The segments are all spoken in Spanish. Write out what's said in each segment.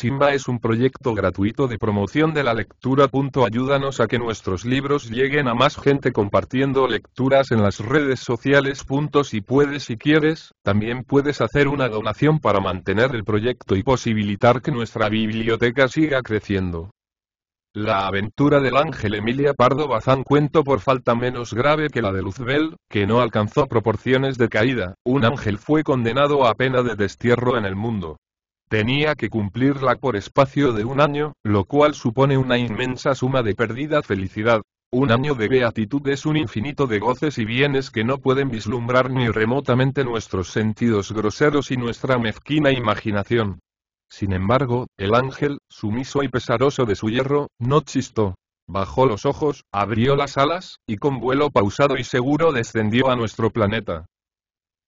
Simba es un proyecto gratuito de promoción de la lectura. Ayúdanos a que nuestros libros lleguen a más gente compartiendo lecturas en las redes sociales. Si puedes y quieres, también puedes hacer una donación para mantener el proyecto y posibilitar que nuestra biblioteca siga creciendo. La aventura del ángel Emilia Pardo Bazán cuento por falta menos grave que la de Luzbel, que no alcanzó proporciones de caída, un ángel fue condenado a pena de destierro en el mundo. Tenía que cumplirla por espacio de un año, lo cual supone una inmensa suma de perdida felicidad. Un año de beatitud es un infinito de goces y bienes que no pueden vislumbrar ni remotamente nuestros sentidos groseros y nuestra mezquina imaginación. Sin embargo, el ángel, sumiso y pesaroso de su hierro, no chistó. Bajó los ojos, abrió las alas, y con vuelo pausado y seguro descendió a nuestro planeta.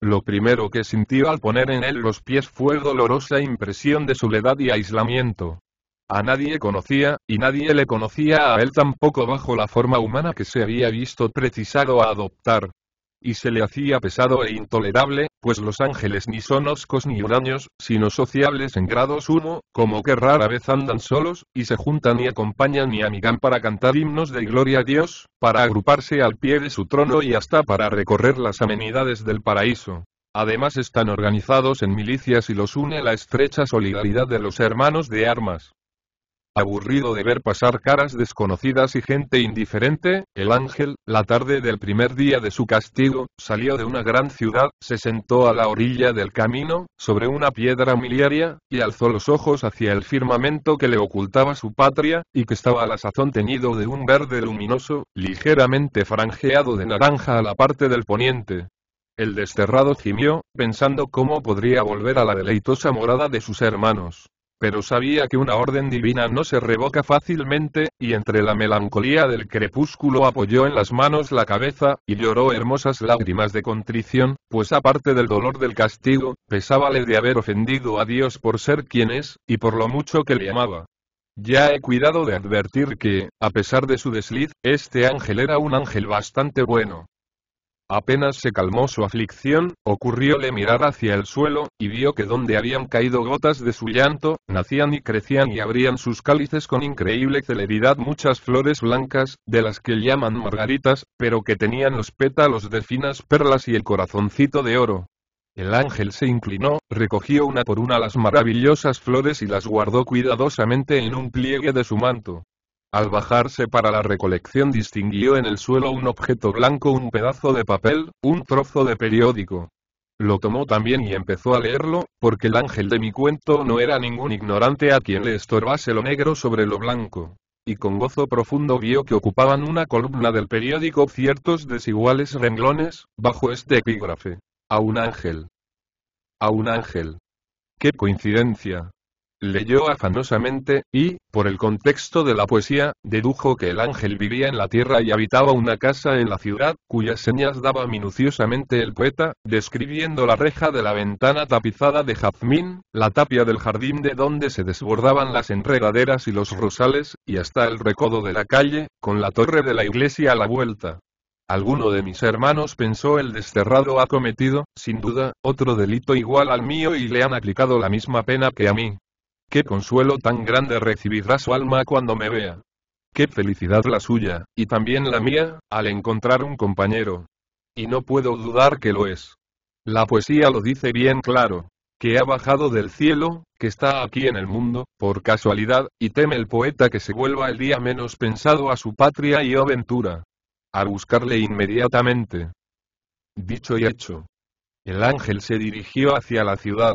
Lo primero que sintió al poner en él los pies fue dolorosa impresión de soledad y aislamiento. A nadie conocía, y nadie le conocía a él tampoco bajo la forma humana que se había visto precisado a adoptar. Y se le hacía pesado e intolerable, pues los ángeles ni son oscos ni huraños, sino sociables en grados sumo, como que rara vez andan solos, y se juntan y acompañan y amigan para cantar himnos de gloria a Dios, para agruparse al pie de su trono y hasta para recorrer las amenidades del paraíso. Además están organizados en milicias y los une la estrecha solidaridad de los hermanos de armas. Aburrido de ver pasar caras desconocidas y gente indiferente, el ángel, la tarde del primer día de su castigo, salió de una gran ciudad, se sentó a la orilla del camino, sobre una piedra miliaria, y alzó los ojos hacia el firmamento que le ocultaba su patria, y que estaba a la sazón teñido de un verde luminoso, ligeramente franjeado de naranja a la parte del poniente. El desterrado gimió, pensando cómo podría volver a la deleitosa morada de sus hermanos pero sabía que una orden divina no se revoca fácilmente, y entre la melancolía del crepúsculo apoyó en las manos la cabeza, y lloró hermosas lágrimas de contrición, pues aparte del dolor del castigo, pesábale de haber ofendido a Dios por ser quien es, y por lo mucho que le amaba. Ya he cuidado de advertir que, a pesar de su desliz, este ángel era un ángel bastante bueno. Apenas se calmó su aflicción, ocurrióle mirar hacia el suelo, y vio que donde habían caído gotas de su llanto, nacían y crecían y abrían sus cálices con increíble celeridad muchas flores blancas, de las que llaman margaritas, pero que tenían los pétalos de finas perlas y el corazoncito de oro. El ángel se inclinó, recogió una por una las maravillosas flores y las guardó cuidadosamente en un pliegue de su manto. Al bajarse para la recolección distinguió en el suelo un objeto blanco, un pedazo de papel, un trozo de periódico. Lo tomó también y empezó a leerlo, porque el ángel de mi cuento no era ningún ignorante a quien le estorbase lo negro sobre lo blanco. Y con gozo profundo vio que ocupaban una columna del periódico ciertos desiguales renglones, bajo este epígrafe. A un ángel. A un ángel. ¡Qué coincidencia! leyó afanosamente, y, por el contexto de la poesía, dedujo que el ángel vivía en la tierra y habitaba una casa en la ciudad, cuyas señas daba minuciosamente el poeta, describiendo la reja de la ventana tapizada de jazmín, la tapia del jardín de donde se desbordaban las enredaderas y los rosales, y hasta el recodo de la calle, con la torre de la iglesia a la vuelta. Alguno de mis hermanos pensó el desterrado ha cometido, sin duda, otro delito igual al mío y le han aplicado la misma pena que a mí. Qué consuelo tan grande recibirá su alma cuando me vea. Qué felicidad la suya, y también la mía, al encontrar un compañero. Y no puedo dudar que lo es. La poesía lo dice bien claro, que ha bajado del cielo, que está aquí en el mundo, por casualidad, y teme el poeta que se vuelva el día menos pensado a su patria y aventura. A buscarle inmediatamente. Dicho y hecho. El ángel se dirigió hacia la ciudad.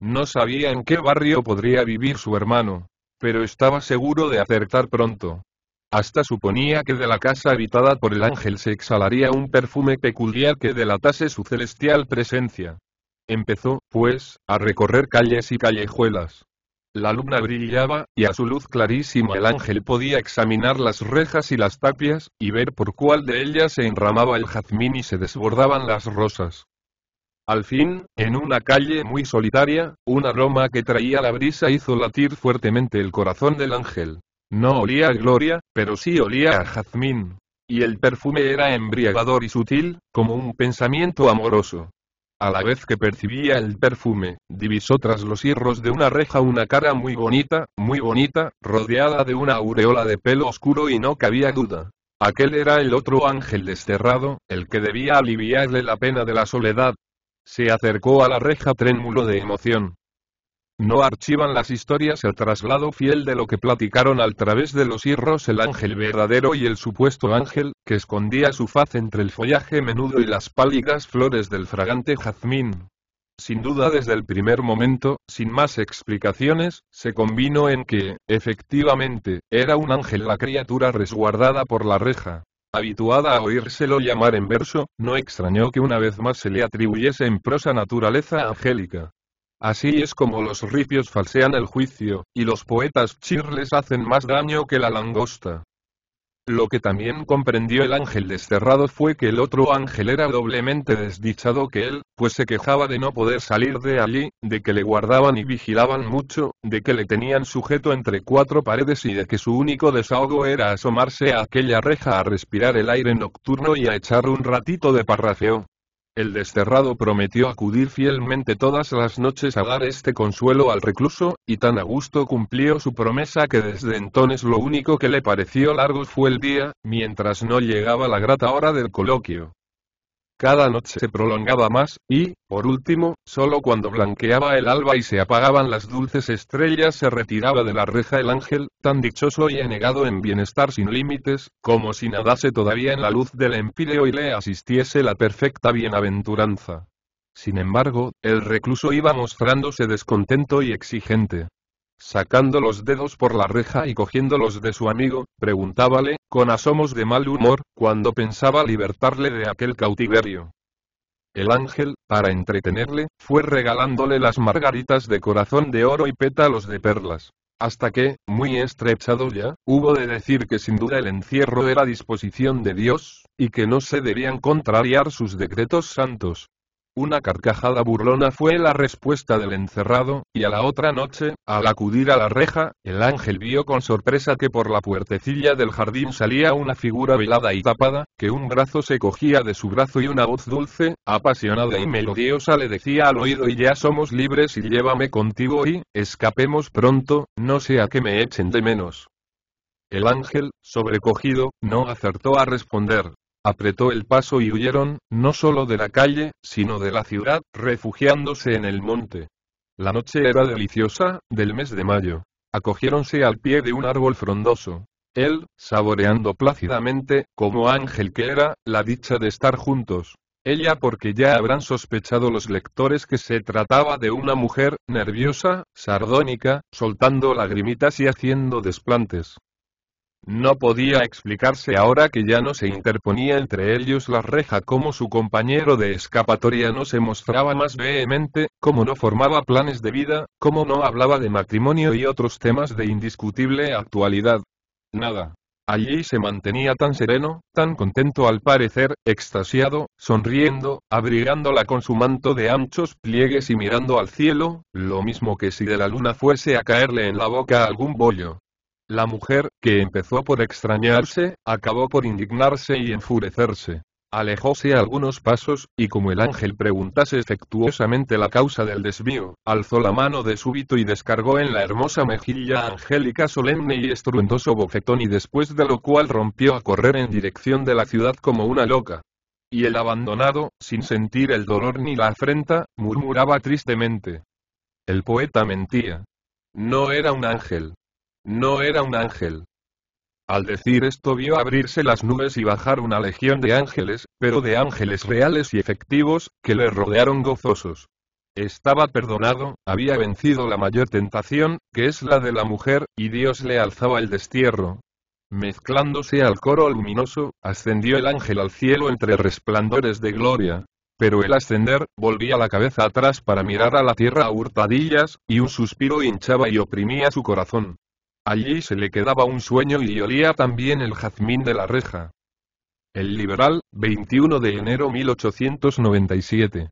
No sabía en qué barrio podría vivir su hermano, pero estaba seguro de acertar pronto. Hasta suponía que de la casa habitada por el ángel se exhalaría un perfume peculiar que delatase su celestial presencia. Empezó, pues, a recorrer calles y callejuelas. La luna brillaba, y a su luz clarísima el ángel podía examinar las rejas y las tapias, y ver por cuál de ellas se enramaba el jazmín y se desbordaban las rosas. Al fin, en una calle muy solitaria, una aroma que traía la brisa hizo latir fuertemente el corazón del ángel. No olía a gloria, pero sí olía a jazmín. Y el perfume era embriagador y sutil, como un pensamiento amoroso. A la vez que percibía el perfume, divisó tras los hierros de una reja una cara muy bonita, muy bonita, rodeada de una aureola de pelo oscuro y no cabía duda. Aquel era el otro ángel desterrado, el que debía aliviarle la pena de la soledad, se acercó a la reja trémulo de emoción. No archivan las historias el traslado fiel de lo que platicaron al través de los hierros el ángel verdadero y el supuesto ángel, que escondía su faz entre el follaje menudo y las pálidas flores del fragante jazmín. Sin duda desde el primer momento, sin más explicaciones, se convino en que, efectivamente, era un ángel la criatura resguardada por la reja habituada a oírselo llamar en verso, no extrañó que una vez más se le atribuyese en prosa naturaleza angélica. Así es como los ripios falsean el juicio, y los poetas chirles hacen más daño que la langosta. Lo que también comprendió el ángel desterrado fue que el otro ángel era doblemente desdichado que él, pues se quejaba de no poder salir de allí, de que le guardaban y vigilaban mucho, de que le tenían sujeto entre cuatro paredes y de que su único desahogo era asomarse a aquella reja a respirar el aire nocturno y a echar un ratito de parrafeo. El desterrado prometió acudir fielmente todas las noches a dar este consuelo al recluso, y tan a gusto cumplió su promesa que desde entonces lo único que le pareció largo fue el día, mientras no llegaba la grata hora del coloquio. Cada noche se prolongaba más, y, por último, solo cuando blanqueaba el alba y se apagaban las dulces estrellas se retiraba de la reja el ángel, tan dichoso y enegado en bienestar sin límites, como si nadase todavía en la luz del empíreo y le asistiese la perfecta bienaventuranza. Sin embargo, el recluso iba mostrándose descontento y exigente. Sacando los dedos por la reja y cogiéndolos de su amigo, preguntábale, con asomos de mal humor, cuando pensaba libertarle de aquel cautiverio. El ángel, para entretenerle, fue regalándole las margaritas de corazón de oro y pétalos de perlas. Hasta que, muy estrechado ya, hubo de decir que sin duda el encierro era disposición de Dios, y que no se debían contrariar sus decretos santos, una carcajada burlona fue la respuesta del encerrado, y a la otra noche, al acudir a la reja, el ángel vio con sorpresa que por la puertecilla del jardín salía una figura velada y tapada, que un brazo se cogía de su brazo y una voz dulce, apasionada y melodiosa le decía al oído y ya somos libres y llévame contigo y, escapemos pronto, no sea que me echen de menos. El ángel, sobrecogido, no acertó a responder, apretó el paso y huyeron, no solo de la calle, sino de la ciudad, refugiándose en el monte. La noche era deliciosa, del mes de mayo. Acogiéronse al pie de un árbol frondoso. Él, saboreando plácidamente, como ángel que era, la dicha de estar juntos. Ella porque ya habrán sospechado los lectores que se trataba de una mujer, nerviosa, sardónica, soltando lagrimitas y haciendo desplantes. No podía explicarse ahora que ya no se interponía entre ellos la reja como su compañero de escapatoria no se mostraba más vehemente, como no formaba planes de vida, como no hablaba de matrimonio y otros temas de indiscutible actualidad. Nada. Allí se mantenía tan sereno, tan contento al parecer, extasiado, sonriendo, abrigándola con su manto de anchos pliegues y mirando al cielo, lo mismo que si de la luna fuese a caerle en la boca algún bollo. La mujer, que empezó por extrañarse, acabó por indignarse y enfurecerse. Alejóse algunos pasos, y como el ángel preguntase efectuosamente la causa del desvío, alzó la mano de súbito y descargó en la hermosa mejilla angélica solemne y estruendoso bofetón y después de lo cual rompió a correr en dirección de la ciudad como una loca. Y el abandonado, sin sentir el dolor ni la afrenta, murmuraba tristemente. El poeta mentía. No era un ángel, no era un ángel. Al decir esto vio abrirse las nubes y bajar una legión de ángeles, pero de ángeles reales y efectivos, que le rodearon gozosos. Estaba perdonado, había vencido la mayor tentación, que es la de la mujer, y Dios le alzaba el destierro. Mezclándose al coro luminoso, ascendió el ángel al cielo entre resplandores de gloria. Pero el ascender, volvía la cabeza atrás para mirar a la tierra a hurtadillas, y un suspiro hinchaba y oprimía su corazón. Allí se le quedaba un sueño y olía también el jazmín de la reja. El Liberal, 21 de enero 1897.